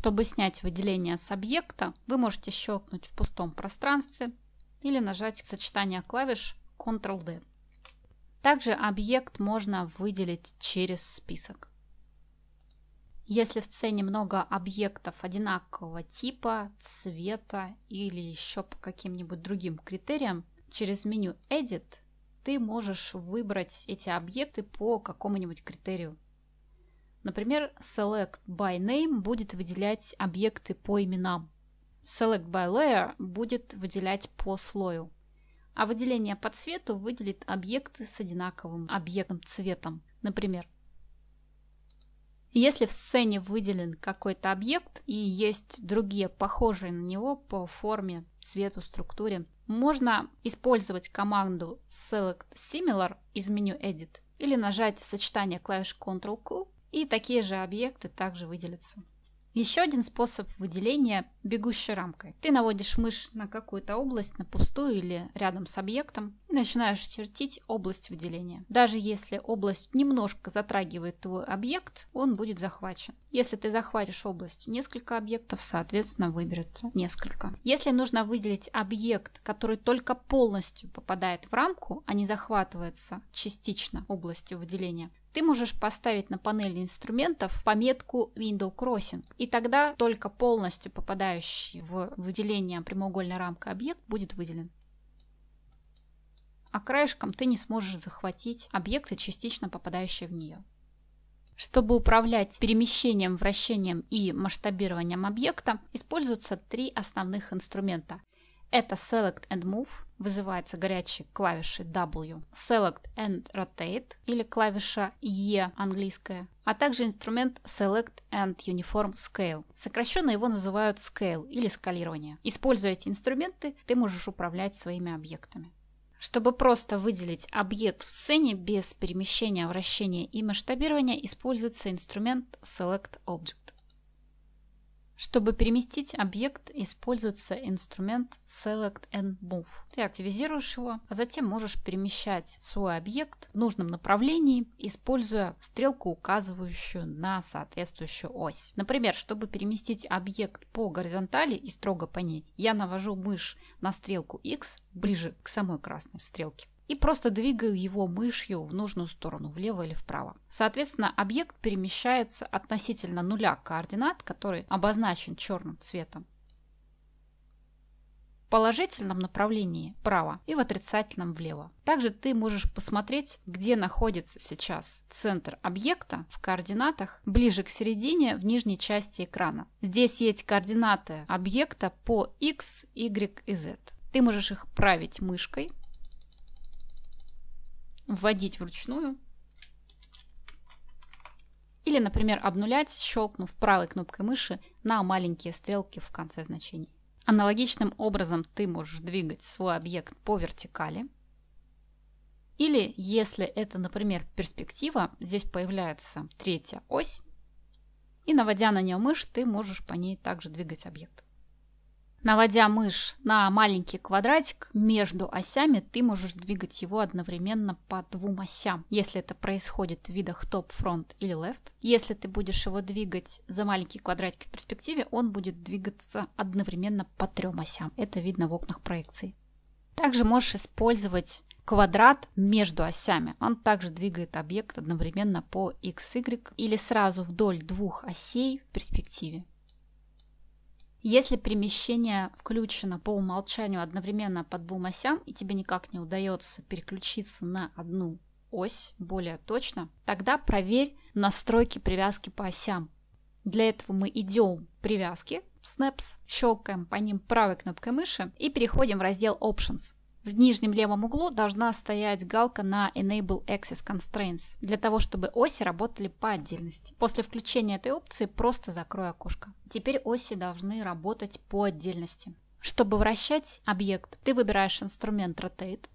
Чтобы снять выделение с объекта, вы можете щелкнуть в пустом пространстве или нажать сочетание клавиш Ctrl-D. Также объект можно выделить через список. Если в сцене много объектов одинакового типа, цвета или еще по каким-нибудь другим критериям, через меню Edit ты можешь выбрать эти объекты по какому-нибудь критерию. Например, select by name будет выделять объекты по именам. Select by layer будет выделять по слою. А выделение по цвету выделит объекты с одинаковым объектным цветом. Например, если в сцене выделен какой-то объект и есть другие похожие на него по форме, цвету, структуре, можно использовать команду select similar из меню edit или нажать сочетание клавиш Ctrl-Q и такие же объекты также выделятся. Еще один способ выделения – бегущей рамкой. Ты наводишь мышь на какую-то область, на пустую или рядом с объектом, начинаешь чертить область выделения. Даже если область немножко затрагивает твой объект, он будет захвачен. Если ты захватишь область несколько объектов, соответственно, выберется несколько. Если нужно выделить объект, который только полностью попадает в рамку, а не захватывается частично областью выделения, ты можешь поставить на панели инструментов пометку Window Crossing, и тогда только полностью попадающий в выделение прямоугольной рамки объект будет выделен а краешком ты не сможешь захватить объекты, частично попадающие в нее. Чтобы управлять перемещением, вращением и масштабированием объекта, используются три основных инструмента. Это Select and Move, вызывается горячей клавишей W, Select and Rotate или клавиша E английская, а также инструмент Select and Uniform Scale. Сокращенно его называют Scale или скалирование. Используя эти инструменты, ты можешь управлять своими объектами. Чтобы просто выделить объект в сцене без перемещения, вращения и масштабирования, используется инструмент Select Object. Чтобы переместить объект, используется инструмент Select and Move. Ты активизируешь его, а затем можешь перемещать свой объект в нужном направлении, используя стрелку, указывающую на соответствующую ось. Например, чтобы переместить объект по горизонтали и строго по ней, я навожу мышь на стрелку X ближе к самой красной стрелке и просто двигаю его мышью в нужную сторону, влево или вправо. Соответственно, объект перемещается относительно нуля координат, который обозначен черным цветом, в положительном направлении вправо и в отрицательном влево. Также ты можешь посмотреть, где находится сейчас центр объекта в координатах ближе к середине в нижней части экрана. Здесь есть координаты объекта по x, y и z. Ты можешь их править мышкой вводить вручную. Или, например, обнулять, щелкнув правой кнопкой мыши на маленькие стрелки в конце значений. Аналогичным образом ты можешь двигать свой объект по вертикали. Или, если это, например, перспектива, здесь появляется третья ось, и наводя на нее мышь, ты можешь по ней также двигать объект. Наводя мышь на маленький квадратик между осями, ты можешь двигать его одновременно по двум осям, если это происходит в видах топ, фронт или left. Если ты будешь его двигать за маленький квадратик в перспективе, он будет двигаться одновременно по трем осям. Это видно в окнах проекции. Также можешь использовать квадрат между осями. Он также двигает объект одновременно по x, y или сразу вдоль двух осей в перспективе. Если перемещение включено по умолчанию одновременно по двум осям, и тебе никак не удается переключиться на одну ось более точно, тогда проверь настройки привязки по осям. Для этого мы идем в привязки, Snaps, щелкаем по ним правой кнопкой мыши и переходим в раздел Options в нижнем левом углу должна стоять галка на Enable Access Constraints, для того, чтобы оси работали по отдельности. После включения этой опции просто закрой окошко. Теперь оси должны работать по отдельности. Чтобы вращать объект, ты выбираешь инструмент Rotate,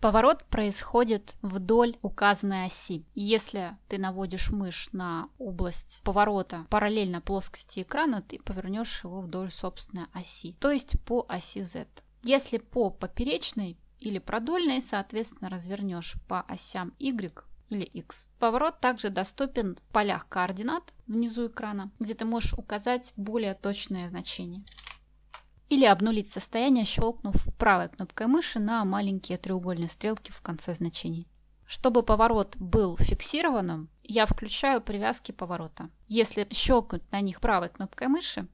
Поворот происходит вдоль указанной оси. Если ты наводишь мышь на область поворота параллельно плоскости экрана, ты повернешь его вдоль собственной оси, то есть по оси Z. Если по поперечной или продольной, соответственно, развернешь по осям Y или X. Поворот также доступен в полях координат внизу экрана, где ты можешь указать более точное значение. Или обнулить состояние, щелкнув правой кнопкой мыши на маленькие треугольные стрелки в конце значений. Чтобы поворот был фиксированным, я включаю привязки поворота. Если щелкнуть на них правой кнопкой мыши,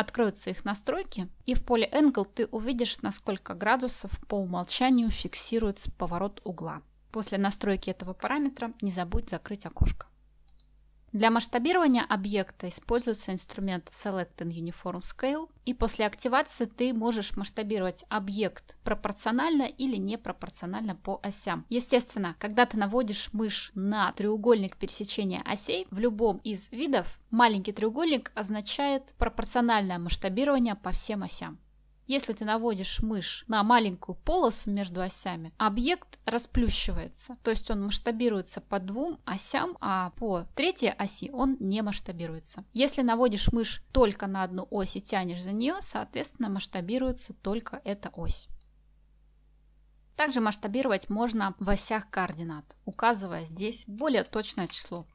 Откроются их настройки, и в поле Angle ты увидишь, на сколько градусов по умолчанию фиксируется поворот угла. После настройки этого параметра не забудь закрыть окошко. Для масштабирования объекта используется инструмент Select and Uniform Scale, и после активации ты можешь масштабировать объект пропорционально или непропорционально по осям. Естественно, когда ты наводишь мышь на треугольник пересечения осей в любом из видов, маленький треугольник означает пропорциональное масштабирование по всем осям. Если ты наводишь мышь на маленькую полосу между осями, объект расплющивается, то есть он масштабируется по двум осям, а по третьей оси он не масштабируется. Если наводишь мышь только на одну ось и тянешь за нее, соответственно масштабируется только эта ось. Также масштабировать можно в осях координат, указывая здесь более точное число.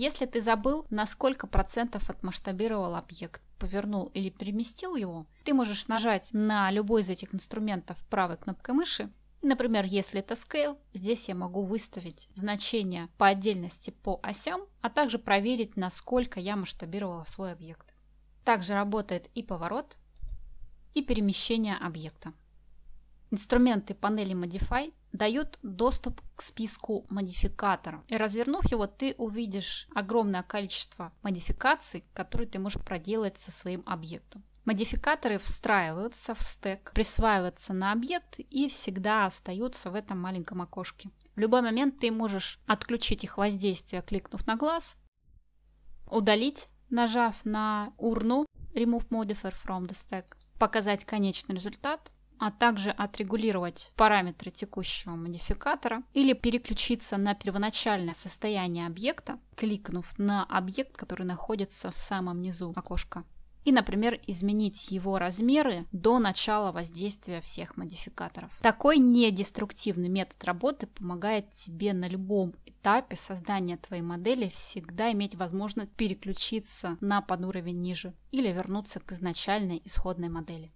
Если ты забыл, на сколько процентов отмасштабировал объект, повернул или переместил его, ты можешь нажать на любой из этих инструментов правой кнопкой мыши. Например, если это Scale, здесь я могу выставить значения по отдельности по осям, а также проверить, насколько я масштабировала свой объект. Также работает и поворот, и перемещение объекта. Инструменты панели Modify дают доступ к списку модификаторов. И развернув его, ты увидишь огромное количество модификаций, которые ты можешь проделать со своим объектом. Модификаторы встраиваются в стек, присваиваются на объект и всегда остаются в этом маленьком окошке. В любой момент ты можешь отключить их воздействие, кликнув на глаз, удалить, нажав на урну Remove Modifier from the Stack, показать конечный результат – а также отрегулировать параметры текущего модификатора или переключиться на первоначальное состояние объекта, кликнув на объект, который находится в самом низу окошка. И, например, изменить его размеры до начала воздействия всех модификаторов. Такой недеструктивный метод работы помогает тебе на любом этапе создания твоей модели всегда иметь возможность переключиться на подуровень ниже или вернуться к изначальной исходной модели.